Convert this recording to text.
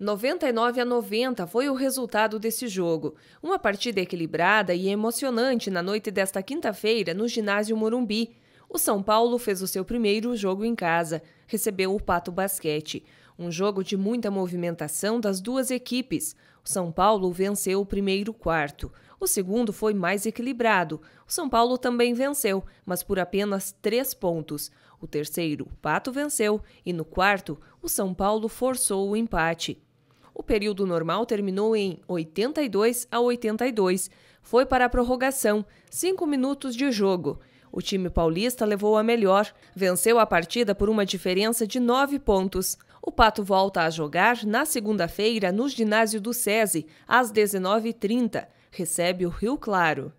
99 a 90 foi o resultado desse jogo. Uma partida equilibrada e emocionante na noite desta quinta-feira no ginásio Morumbi. O São Paulo fez o seu primeiro jogo em casa, recebeu o Pato Basquete. Um jogo de muita movimentação das duas equipes. O São Paulo venceu o primeiro quarto. O segundo foi mais equilibrado. O São Paulo também venceu, mas por apenas três pontos. O terceiro, o Pato venceu, e no quarto, o São Paulo forçou o empate. O período normal terminou em 82 a 82. Foi para a prorrogação, cinco minutos de jogo. O time paulista levou a melhor, venceu a partida por uma diferença de nove pontos. O Pato volta a jogar na segunda-feira no ginásio do SESI, às 19h30. Recebe o Rio Claro.